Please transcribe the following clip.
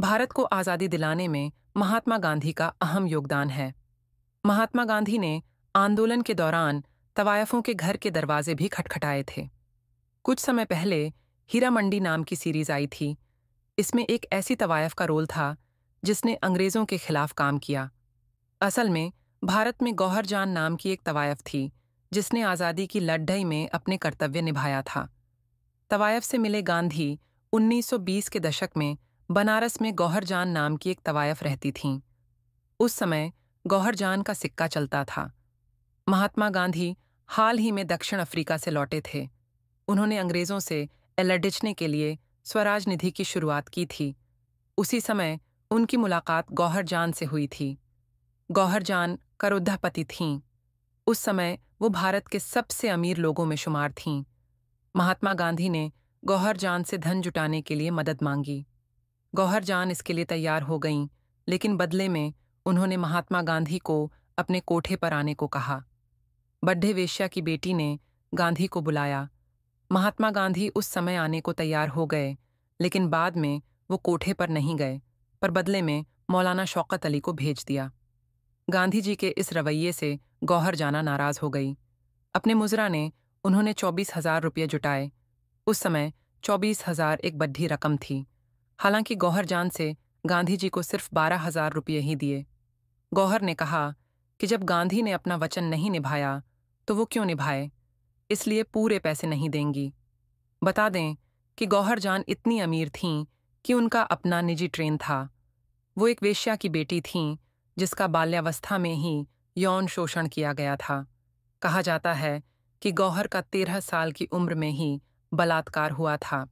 भारत को आज़ादी दिलाने में महात्मा गांधी का अहम योगदान है महात्मा गांधी ने आंदोलन के दौरान तवायफों के घर के दरवाजे भी खटखटाए थे कुछ समय पहले हीरा मंडी नाम की सीरीज आई थी इसमें एक ऐसी तवायफ का रोल था जिसने अंग्रेज़ों के खिलाफ काम किया असल में भारत में गौहर जान नाम की एक तवायफ थी जिसने आज़ादी की लड़ाई में अपने कर्तव्य निभाया था तवायफ से मिले गांधी 1920 के दशक में बनारस में गौहर जान नाम की एक तवायफ रहती थीं उस समय गौहर जान का सिक्का चलता था महात्मा गांधी हाल ही में दक्षिण अफ्रीका से लौटे थे उन्होंने अंग्रेज़ों से एलडिचने के लिए स्वराज निधि की शुरुआत की थी उसी समय उनकी मुलाकात गौहर जान से हुई थी गौहर जान करोद्धपति थीं उस समय वो भारत के सबसे अमीर लोगों में शुमार थीं महात्मा गांधी ने गौहर जान से धन जुटाने के लिए मदद मांगी गौहर जान इसके लिए तैयार हो गईं लेकिन बदले में उन्होंने महात्मा गांधी को अपने कोठे पर आने को कहा बड्ढे वेश्या की बेटी ने गांधी को बुलाया महात्मा गांधी उस समय आने को तैयार हो गए लेकिन बाद में वो कोठे पर नहीं गए पर बदले में मौलाना शौकत अली को भेज दिया गांधी जी के इस रवैये से गौहर जाना नाराज हो गई अपने मुजरा ने उन्होंने चौबीस हजार रुपये जुटाए उस समय चौबीस हजार एक बड्ढी रकम थी हालांकि गौहर जान से गांधी जी को सिर्फ बारह हजार रुपये ही दिए गौहर ने कहा कि जब गांधी ने अपना वचन नहीं निभाया तो वो क्यों निभाए इसलिए पूरे पैसे नहीं देंगी बता दें कि गौहर जान इतनी अमीर थीं कि उनका अपना निजी ट्रेन था वो एक वेश्या की बेटी थीं जिसका बाल्यावस्था में ही यौन शोषण किया गया था कहा जाता है कि गौहर का तेरह साल की उम्र में ही बलात्कार हुआ था